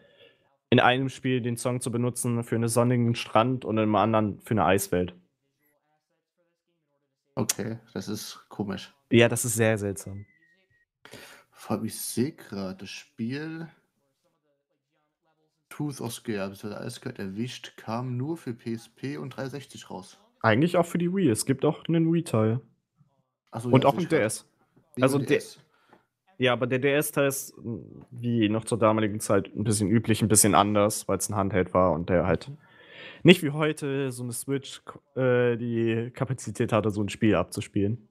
in einem Spiel den Song zu benutzen für einen sonnigen Strand und in einem anderen für eine Eiswelt. Okay, das ist komisch. Ja, das ist sehr seltsam. Vor allem, ich sehe gerade, das Spiel Tooth of Scare, das hat alles gehört, erwischt, kam nur für PSP und 360 raus. Eigentlich auch für die Wii. Es gibt auch einen Wii-Teil. So, und ja, auch einen DS. Nee, also DS. Ja, aber der DS-Teil ist, hm, wie noch zur damaligen Zeit, ein bisschen üblich, ein bisschen anders, weil es ein Handheld war und der halt mhm nicht wie heute so eine Switch äh, die Kapazität hatte, so ein Spiel abzuspielen.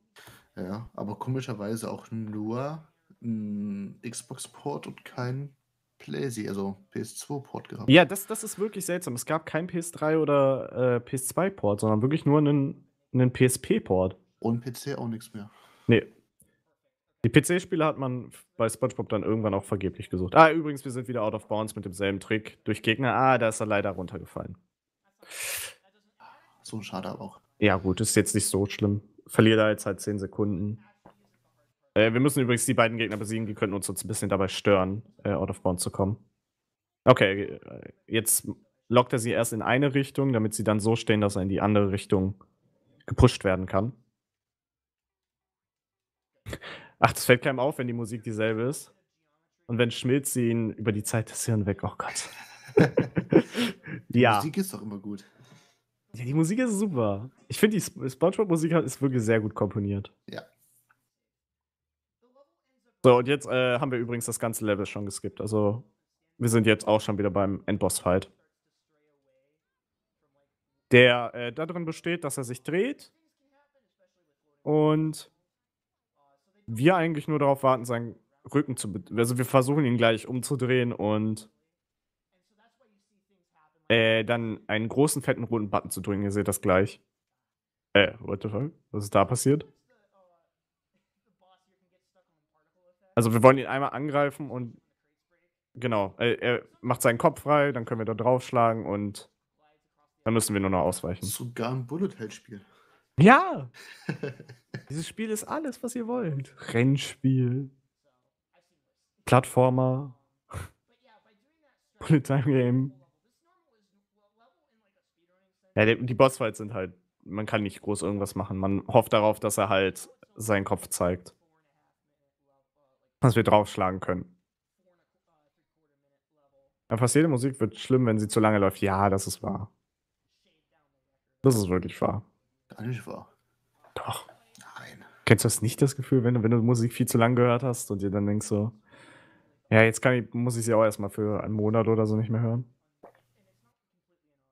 Ja, aber komischerweise auch nur ein Xbox-Port und kein PlayStation, also PS2-Port gehabt. Ja, das, das ist wirklich seltsam. Es gab keinen PS3 oder äh, PS2-Port, sondern wirklich nur einen, einen PSP-Port. Und PC auch nichts mehr. Nee. Die PC-Spiele hat man bei SpongeBob dann irgendwann auch vergeblich gesucht. Ah, übrigens, wir sind wieder out of bounds mit demselben Trick durch Gegner. Ah, da ist er leider runtergefallen. So Schade aber auch. Ja, gut, ist jetzt nicht so schlimm. Verliert da jetzt halt 10 Sekunden. Äh, wir müssen übrigens die beiden Gegner besiegen, die könnten uns jetzt ein bisschen dabei stören, äh, out of bounds zu kommen. Okay, äh, jetzt lockt er sie erst in eine Richtung, damit sie dann so stehen, dass er in die andere Richtung gepusht werden kann. Ach, das fällt keinem auf, wenn die Musik dieselbe ist. Und wenn Schmilz sie ihn über die Zeit des Hirn weg. Oh Gott. Die ja. Musik ist doch immer gut. Ja, die Musik ist super. Ich finde, die Sp Spongebob-Musik ist wirklich sehr gut komponiert. Ja. So, und jetzt äh, haben wir übrigens das ganze Level schon geskippt. Also, wir sind jetzt auch schon wieder beim Endboss-Fight. Der äh, darin besteht, dass er sich dreht und wir eigentlich nur darauf warten, seinen Rücken zu. Also, wir versuchen ihn gleich umzudrehen und äh, dann einen großen, fetten roten Button zu drücken. Ihr seht das gleich. Äh, what the fuck? Was ist da passiert? Also wir wollen ihn einmal angreifen und genau, äh, er macht seinen Kopf frei, dann können wir da draufschlagen und dann müssen wir nur noch ausweichen. Sogar ein Bullet Hell Spiel. Ja! Dieses Spiel ist alles, was ihr wollt. Rennspiel. Plattformer. Bullet Time Game. Ja, die Bossfights sind halt, man kann nicht groß irgendwas machen. Man hofft darauf, dass er halt seinen Kopf zeigt. Dass wir draufschlagen können. Ja, fast jede Musik wird schlimm, wenn sie zu lange läuft. Ja, das ist wahr. Das ist wirklich wahr. Gar nicht wahr. Doch. Nein. Kennst du das nicht, das Gefühl, wenn, wenn du Musik viel zu lang gehört hast und dir dann denkst so, ja, jetzt kann ich, muss ich sie auch erstmal für einen Monat oder so nicht mehr hören?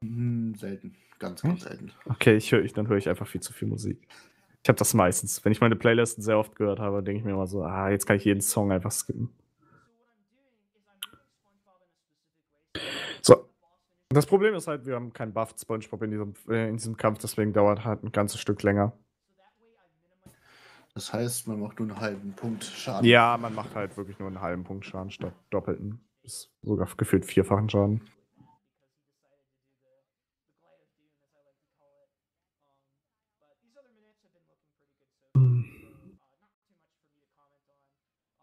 Hm, selten, ganz, ganz selten. Okay, ich höre, ich, dann höre ich einfach viel zu viel Musik. Ich habe das meistens. Wenn ich meine Playlisten sehr oft gehört habe, denke ich mir immer so, ah, jetzt kann ich jeden Song einfach skippen. So. Das Problem ist halt, wir haben keinen Buff SpongeBob in diesem, äh, in diesem Kampf, deswegen dauert halt ein ganzes Stück länger. Das heißt, man macht nur einen halben Punkt Schaden. Ja, man macht halt wirklich nur einen halben Punkt Schaden statt doppelten. Bis sogar gefühlt vierfachen Schaden.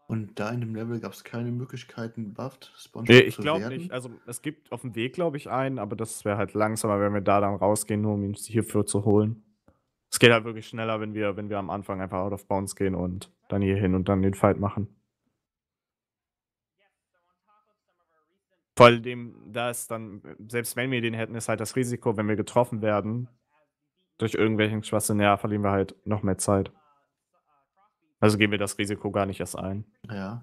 Und da in dem Level gab es keine Möglichkeiten, bufft, Spongebob nee, ich glaube nicht. Also es gibt auf dem Weg, glaube ich, einen, aber das wäre halt langsamer, wenn wir da dann rausgehen, nur um ihn hierfür zu holen. Es geht halt wirklich schneller, wenn wir, wenn wir am Anfang einfach out of bounds gehen und dann hier hin und dann den Fight machen. Vor allem, da ist dann, selbst wenn wir den hätten, ist halt das Risiko, wenn wir getroffen werden, durch irgendwelchen Schwachsinn, ja, verlieren wir halt noch mehr Zeit. Also gehen wir das Risiko gar nicht erst ein. Ja.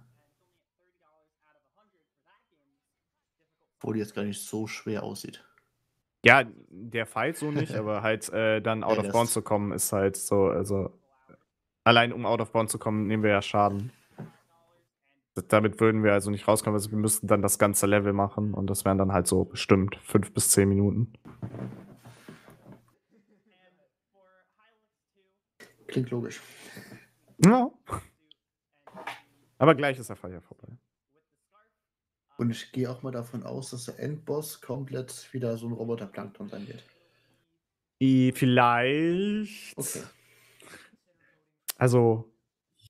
Obwohl die jetzt gar nicht so schwer aussieht. Ja, der Fight so nicht, aber halt äh, dann out of bounds zu kommen ist halt so, also allein um out of bounds zu kommen, nehmen wir ja Schaden. Damit würden wir also nicht rauskommen, also wir müssten dann das ganze Level machen und das wären dann halt so bestimmt fünf bis zehn Minuten. Klingt logisch. Ja. Aber gleich ist der Fall ja vorbei. Und ich gehe auch mal davon aus, dass der Endboss komplett wieder so ein Roboter Plankton sein wird. Vielleicht. Okay. Also,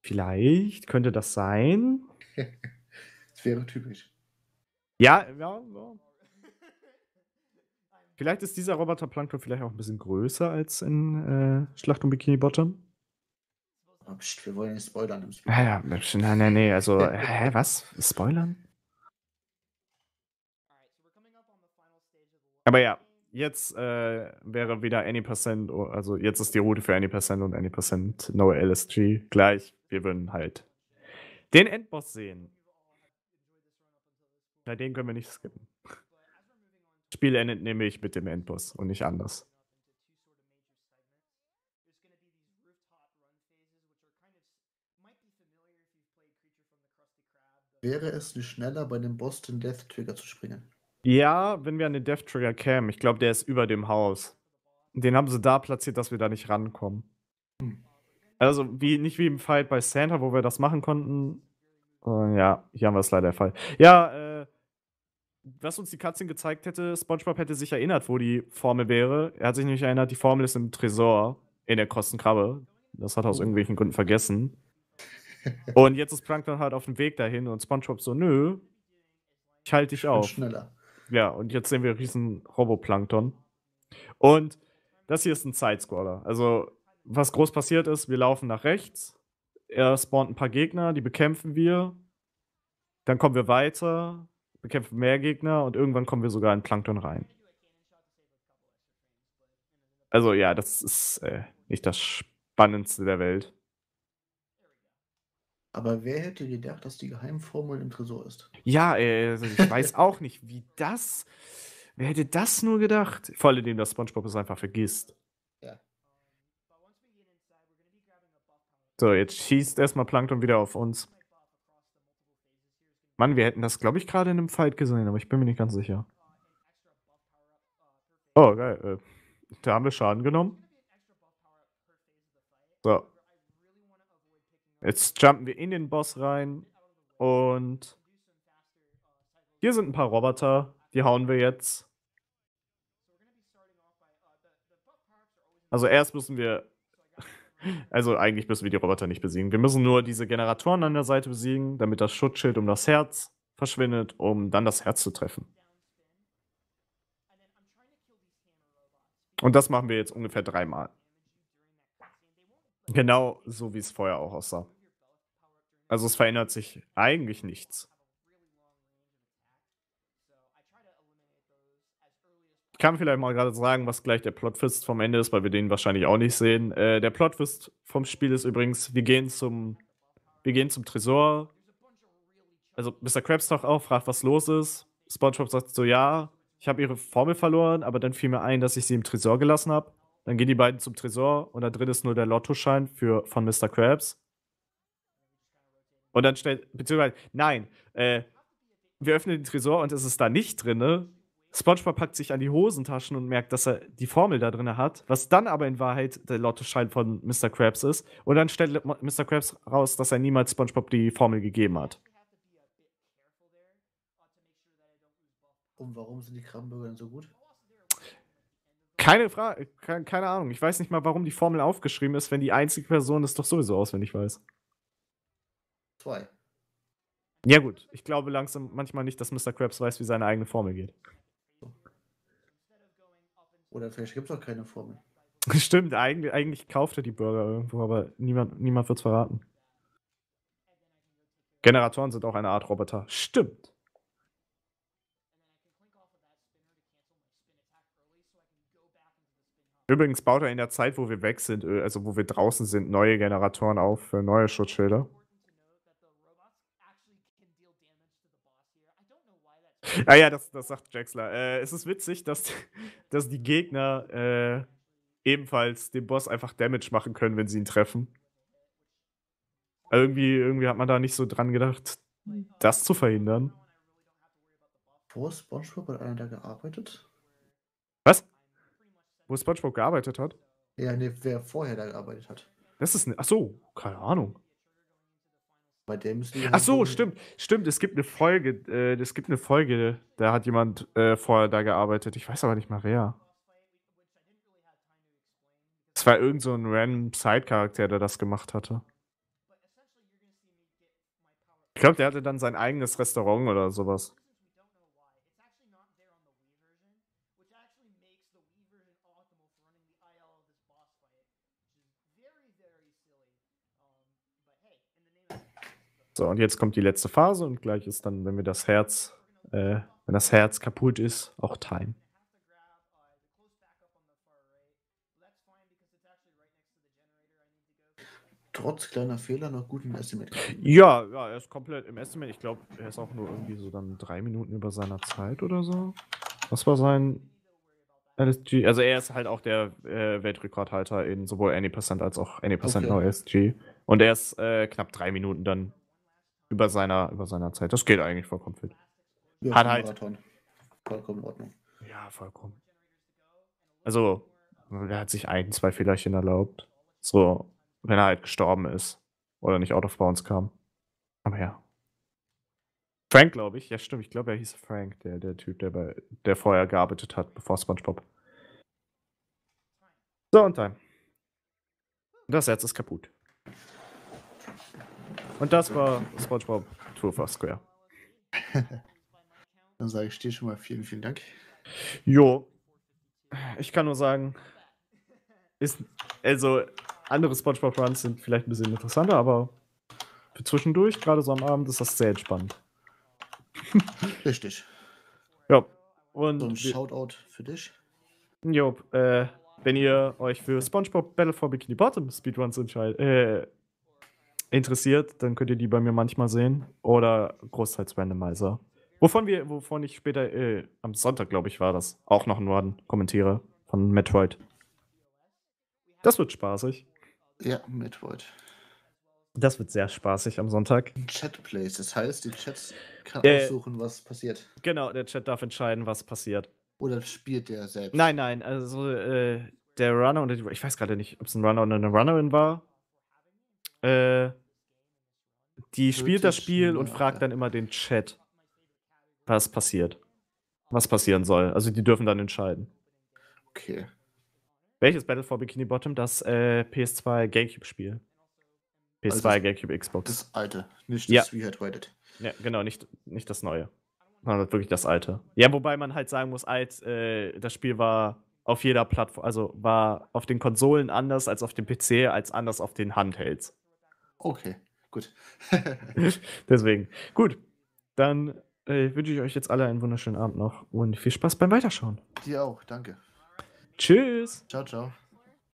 vielleicht könnte das sein. das wäre typisch. Ja, ja, ja. Vielleicht ist dieser Roboter Plankton vielleicht auch ein bisschen größer als in äh, Schlacht um Bikini Bottom. Oh, Psst, wir wollen nicht spoilern. Im Spiel. Ja, ja, nein, nein, nein, also, hä, was? Spoilern? Aber ja, jetzt äh, wäre wieder Any%, oh, also jetzt ist die Route für Any% und Any% No LSG gleich. Wir würden halt den Endboss sehen. Na, den können wir nicht skippen. Das Spiel endet nämlich mit dem Endboss und nicht anders. Wäre es nicht schneller, bei dem Boston Death Trigger zu springen? Ja, wenn wir an den Death Trigger kämen. Ich glaube, der ist über dem Haus. Den haben sie da platziert, dass wir da nicht rankommen. Hm. Also wie, nicht wie im Fight bei Santa, wo wir das machen konnten. Äh, ja, hier haben wir es leider der Fall. Ja, äh, was uns die Katzin gezeigt hätte, SpongeBob hätte sich erinnert, wo die Formel wäre. Er hat sich nämlich erinnert, die Formel ist im Tresor in der Kostenkrabbe. Das hat er aus oh. irgendwelchen Gründen vergessen und jetzt ist Plankton halt auf dem Weg dahin und Spongebob so, nö, ich halte dich auf. schneller. Ja, und jetzt sehen wir riesen Roboplankton. Und das hier ist ein Sidescroller. Also, was groß passiert ist, wir laufen nach rechts, er spawnt ein paar Gegner, die bekämpfen wir, dann kommen wir weiter, bekämpfen mehr Gegner und irgendwann kommen wir sogar in Plankton rein. Also ja, das ist äh, nicht das Spannendste der Welt. Aber wer hätte gedacht, dass die Geheimformel im Tresor ist? Ja, also ich weiß auch nicht, wie das. Wer hätte das nur gedacht? Vor allem, dass SpongeBob es einfach vergisst. Ja. So, jetzt schießt erstmal Plankton wieder auf uns. Mann, wir hätten das, glaube ich, gerade in einem Fight gesehen, aber ich bin mir nicht ganz sicher. Oh, geil. Äh, da haben wir Schaden genommen. So. Jetzt jumpen wir in den Boss rein. Und hier sind ein paar Roboter. Die hauen wir jetzt. Also erst müssen wir... Also eigentlich müssen wir die Roboter nicht besiegen. Wir müssen nur diese Generatoren an der Seite besiegen, damit das Schutzschild um das Herz verschwindet, um dann das Herz zu treffen. Und das machen wir jetzt ungefähr dreimal. Genau so, wie es vorher auch aussah. Also es verändert sich eigentlich nichts. Ich kann vielleicht mal gerade sagen, was gleich der Plotfist vom Ende ist, weil wir den wahrscheinlich auch nicht sehen. Äh, der Plotfist vom Spiel ist übrigens, wir gehen zum, wir gehen zum Tresor. Also Mr. Krabs taucht auf, fragt, was los ist. SpongeBob sagt so, ja, ich habe ihre Formel verloren, aber dann fiel mir ein, dass ich sie im Tresor gelassen habe. Dann gehen die beiden zum Tresor und da drin ist nur der Lottoschein für, von Mr. Krabs. Und dann stellt, beziehungsweise, nein, äh, wir öffnen den Tresor und es ist da nicht drin. SpongeBob packt sich an die Hosentaschen und merkt, dass er die Formel da drin hat, was dann aber in Wahrheit der Lottoschein von Mr. Krabs ist. Und dann stellt Mr. Krabs raus, dass er niemals SpongeBob die Formel gegeben hat. Und warum sind die Krabbenbürger denn so gut? Keine Frage, keine Ahnung. Ich weiß nicht mal, warum die Formel aufgeschrieben ist, wenn die einzige Person das doch sowieso auswendig weiß. Zwei. Ja, gut. Ich glaube langsam manchmal nicht, dass Mr. Krabs weiß, wie seine eigene Formel geht. Oder vielleicht gibt es auch keine Formel. Stimmt, eigentlich, eigentlich kauft er die Burger irgendwo, aber niemand, niemand wird es verraten. Generatoren sind auch eine Art Roboter. Stimmt. Übrigens baut er in der Zeit, wo wir weg sind, äh, also wo wir draußen sind, neue Generatoren auf für neue Schutzschilder. Ah ja, das, das sagt Jaxler. Äh, es ist witzig, dass, dass die Gegner äh, ebenfalls dem Boss einfach Damage machen können, wenn sie ihn treffen. irgendwie, irgendwie hat man da nicht so dran gedacht, das zu verhindern. Vor SpongeBob hat einer da gearbeitet? Was? Wo SpongeBob gearbeitet hat? Ja, ne, wer vorher da gearbeitet hat. Das ist eine. Ach so, keine Ahnung. Bei dem müssen wir. Ach so, stimmt, stimmt. Es gibt eine Folge. Äh, es gibt eine Folge. Da hat jemand äh, vorher da gearbeitet. Ich weiß aber nicht mal wer. Es war irgend so ein random Side-Charakter, der das gemacht hatte. Ich glaube, der hatte dann sein eigenes Restaurant oder sowas. So, und jetzt kommt die letzte Phase und gleich ist dann, wenn wir das Herz, äh, wenn das Herz kaputt ist, auch Time. Trotz kleiner Fehler noch gut im Estimate. Ja, ja, er ist komplett im Estimate. Ich glaube, er ist auch nur irgendwie so dann drei Minuten über seiner Zeit oder so. Was war sein LSG? Also er ist halt auch der äh, Weltrekordhalter in sowohl Any% e als auch Any% e okay. OSG. Und er ist äh, knapp drei Minuten dann über seiner, über seiner Zeit. Das geht eigentlich vollkommen fit. Ja, Hat halt. Marathon. Vollkommen in Ordnung. Ja, vollkommen. Also, er hat sich ein, zwei Fehlerchen erlaubt. So, wenn er halt gestorben ist. Oder nicht out of bounds kam. Aber ja. Frank, glaube ich. Ja, stimmt. Ich glaube, er hieß Frank, der, der Typ, der, bei, der vorher gearbeitet hat, bevor Spongebob. So, und dann. Das Herz ist kaputt. Und das war SpongeBob True Square. Dann sage ich dir schon mal vielen, vielen Dank. Jo. Ich kann nur sagen, ist, also andere SpongeBob Runs sind vielleicht ein bisschen interessanter, aber für zwischendurch, gerade so am Abend, ist das sehr entspannt. Richtig. Ja. Und so ein Shoutout für dich. Jo, äh, wenn ihr euch für SpongeBob Battle for Bikini Bottom Speedruns entscheidet, äh, interessiert, dann könnt ihr die bei mir manchmal sehen. Oder großteils Randomizer. Wovon wir, wovon ich später, äh, am Sonntag, glaube ich, war das, auch noch einen kommentiere von Metroid. Das wird spaßig. Ja, Metroid. Das wird sehr spaßig am Sonntag. Chatplays, das heißt, die Chats kann äh, aussuchen, was passiert. Genau, der Chat darf entscheiden, was passiert. Oder spielt der selbst? Nein, nein, also äh, der Runner und ich weiß gerade nicht, ob es ein Runner oder eine Runnerin war. Äh, die spielt das Spiel und fragt dann immer den Chat, was passiert. Was passieren soll. Also die dürfen dann entscheiden. Okay. Welches Battle for Bikini Bottom? Das äh, PS2 GameCube-Spiel. PS2, also GameCube, Xbox. Das alte, nicht das ja. Rehydrated. Ja, genau, nicht, nicht das neue. Sondern wirklich das alte. Ja, wobei man halt sagen muss, alt, äh, das Spiel war auf jeder Plattform, also war auf den Konsolen anders als auf dem PC, als anders auf den Handhelds. Okay. Gut. Deswegen. Gut. Dann äh, wünsche ich euch jetzt alle einen wunderschönen Abend noch und viel Spaß beim Weiterschauen. Dir auch, danke. Tschüss. Ciao, ciao.